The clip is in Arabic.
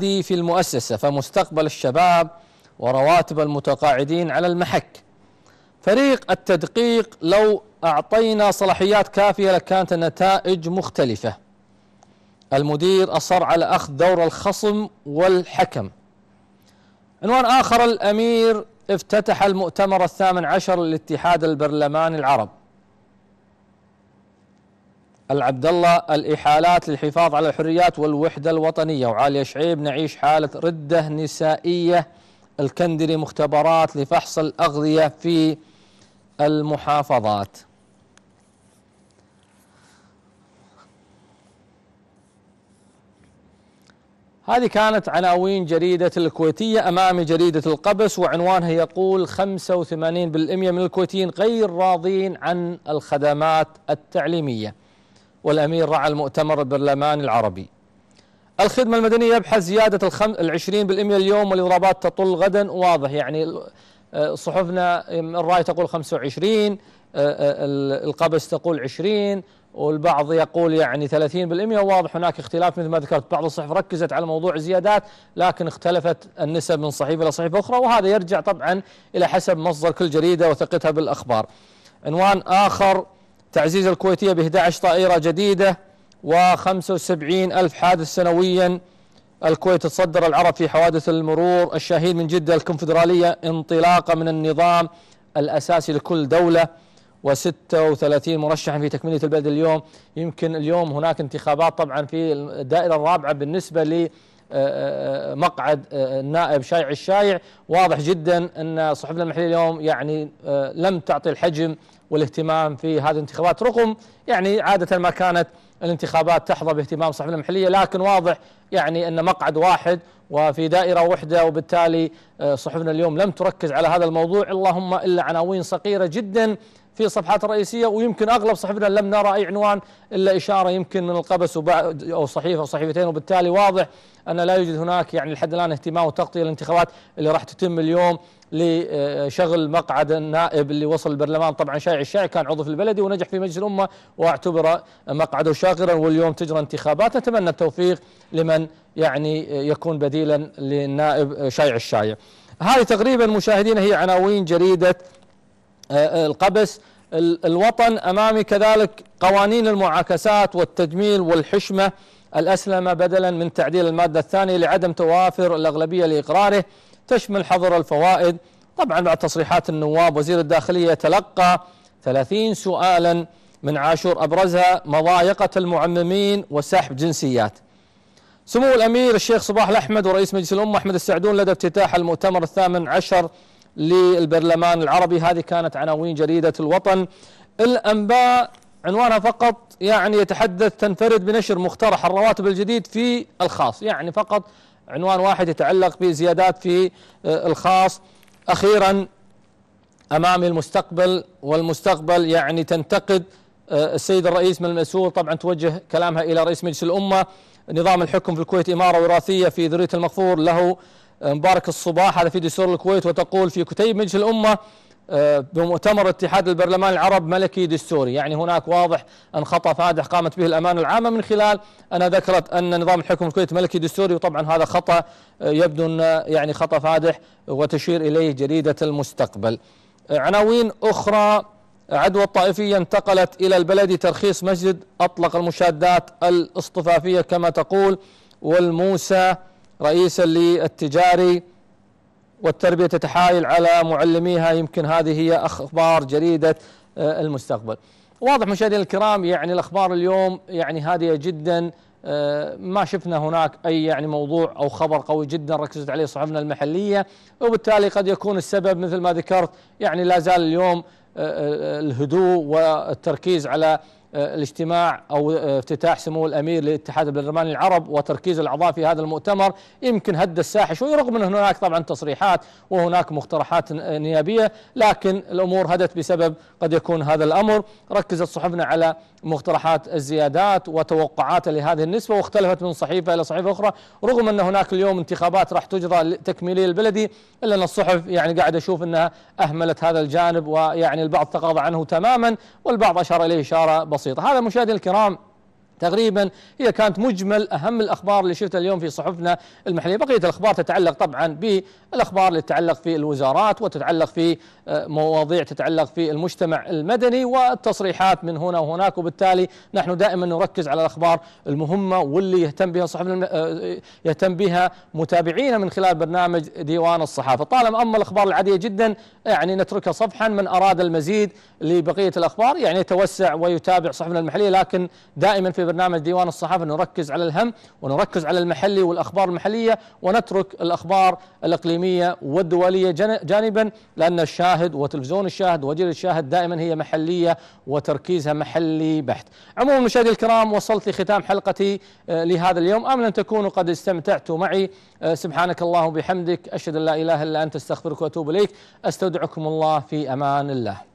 في المؤسسة فمستقبل الشباب ورواتب المتقاعدين على المحك فريق التدقيق لو أعطينا صلاحيات كافية لكانت النتائج مختلفة المدير أصر على أخذ دور الخصم والحكم عنوان آخر الأمير افتتح المؤتمر الثامن عشر للاتحاد البرلماني العرب العبد الله الإحالات للحفاظ على الحريات والوحدة الوطنية وعالي شعيب نعيش حالة ردة نسائية الكندري مختبرات لفحص الأغذية في المحافظات هذه كانت عناوين جريدة الكويتية أمامي جريدة القبس وعنوانها يقول 85% من الكويتيين غير راضين عن الخدمات التعليمية والأمير رعى المؤتمر البرلماني العربي الخدمة المدنية يبحث زيادة الخم... العشرين بالمئة اليوم والإضرابات تطل غدا واضح يعني آه، صحفنا الرأي تقول 25 آه، آه، القبس تقول 20 والبعض يقول يعني 30% واضح هناك اختلاف مثل ما ذكرت بعض الصحف ركزت على موضوع الزيادات لكن اختلفت النسب من صحيفة إلى صحيفة أخرى وهذا يرجع طبعا إلى حسب مصدر كل جريدة وثقتها بالأخبار عنوان آخر تعزيز الكويتية ب 11 طائرة جديدة و75 ألف حادث سنويا الكويت تصدر العرب في حوادث المرور الشاهين من جدة الكونفدرالية انطلاقة من النظام الأساسي لكل دولة و36 مرشحا في تكملة البلد اليوم يمكن اليوم هناك انتخابات طبعا في الدائرة الرابعة بالنسبة ل آه، آه، مقعد آه، النائب شايع الشايع واضح جدا أن صحفنا المحلية اليوم يعني لم تعطي الحجم والاهتمام في هذه الانتخابات رغم يعني عادة ما كانت الانتخابات تحظى باهتمام صحفنا المحلية لكن واضح يعني أن مقعد واحد وفي دائرة واحدة وبالتالي آه، صحفنا اليوم لم تركز على هذا الموضوع اللهم إلا عناوين صغيرة جدا في الصفحات الرئيسيه ويمكن اغلب صحفنا لم نرى اي عنوان الا اشاره يمكن من القبس او صحيفه او صحيفتين وبالتالي واضح ان لا يوجد هناك يعني لحد الان اهتمام وتغطيه للانتخابات اللي راح تتم اليوم لشغل مقعد النائب اللي وصل البرلمان طبعا شايع الشايع كان عضو في البلدي ونجح في مجلس الامه واعتبر مقعده شاغرا واليوم تجرى انتخابات نتمنى التوفيق لمن يعني يكون بديلا للنائب شايع الشايع. هذه تقريبا مشاهدينا هي عناوين جريده آه، آه، القبس الوطن أمامي كذلك قوانين المعاكسات والتجميل والحشمة الأسلمة بدلا من تعديل المادة الثانية لعدم توافر الأغلبية لإقراره تشمل حظر الفوائد طبعا بعد تصريحات النواب وزير الداخلية تلقى 30 سؤالا من عاشور أبرزها مضايقة المعممين وسحب جنسيات سمو الأمير الشيخ صباح الأحمد ورئيس مجلس الأمة أحمد السعدون لدى افتتاح المؤتمر الثامن عشر للبرلمان العربي هذه كانت عناوين جريدة الوطن الأنباء عنوانها فقط يعني يتحدث تنفرد بنشر مقترح الرواتب الجديد في الخاص يعني فقط عنوان واحد يتعلق بزيادات في آه، الخاص أخيرا أمامي المستقبل والمستقبل يعني تنتقد آه، السيد الرئيس من المسؤول طبعا توجه كلامها إلى رئيس مجلس الأمة نظام الحكم في الكويت إمارة وراثية في ذرية المغفور له مبارك الصباح هذا في دستور الكويت وتقول في كتيب مجلس الأمة آه، بمؤتمر اتحاد البرلمان العرب ملكي دستوري يعني هناك واضح أن خطأ فادح قامت به الأمانة العامة من خلال أنا ذكرت أن نظام الحكم الكويت ملكي دستوري وطبعا هذا خطأ آه، يبدو أن يعني خطأ فادح وتشير إليه جريدة المستقبل عناوين أخرى عدوى الطائفية انتقلت إلى البلد ترخيص مسجد أطلق المشادات الاصطفافية كما تقول والموسى رئيسا للتجاري والتربية تتحايل على معلميها يمكن هذه هي أخبار جريدة آه، المستقبل واضح مشاهدينا الكرام يعني الأخبار اليوم يعني هادئة جدا آه، ما شفنا هناك أي يعني موضوع أو خبر قوي جدا ركزت عليه صحفنا المحلية وبالتالي قد يكون السبب مثل ما ذكرت يعني لا زال اليوم آه، الهدوء والتركيز على آه، الاجتماع او آه، افتتاح سمو الامير للاتحاد البرلماني العرب وتركيز الاعضاء في هذا المؤتمر يمكن هد الساحه شوي رغم ان هناك طبعا تصريحات وهناك مقترحات نيابيه لكن الامور هدت بسبب قد يكون هذا الامر ركزت صحفنا على مقترحات الزيادات وتوقعات لهذه النسبه واختلفت من صحيفه الى صحيفه اخرى رغم ان هناك اليوم انتخابات راح تجرى تكميليه البلدي الا ان الصحف يعني قاعد اشوف انها اهملت هذا الجانب ويعني البعض تغاضى عنه تماما والبعض اشار اليه اشاره بسيطه بسيطة هذا مشاهدي الكرام تقريبا هي كانت مجمل أهم الأخبار اللي شفتها اليوم في صحفنا المحلية بقية الأخبار تتعلق طبعا بالأخبار اللي تتعلق في الوزارات وتتعلق في آه، مواضيع تتعلق في المجتمع المدني والتصريحات من هنا وهناك وبالتالي نحن دائما نركز على الأخبار المهمة واللي يهتم بها صحفنا آه، يهتم بها متابعينا من خلال برنامج ديوان الصحافة طالما أما الأخبار العادية جدا يعني نتركها صفحا من أراد المزيد لبقية الأخبار يعني يتوسع ويتابع صحفنا المحلية لكن دائما في برنامج ديوان الصحافه نركز على الهم ونركز على المحلي والاخبار المحليه ونترك الاخبار الاقليميه والدوليه جانبا لان الشاهد وتلفزيون الشاهد وجير الشاهد دائما هي محليه وتركيزها محلي بحت. عموما مشاهدي الكرام وصلت لختام حلقتي آه، لهذا اليوم امل ان تكونوا قد استمتعتم معي آه، سبحانك اللهم وبحمدك اشهد ان لا اله الا انت استغفرك واتوب اليك استودعكم الله في امان الله.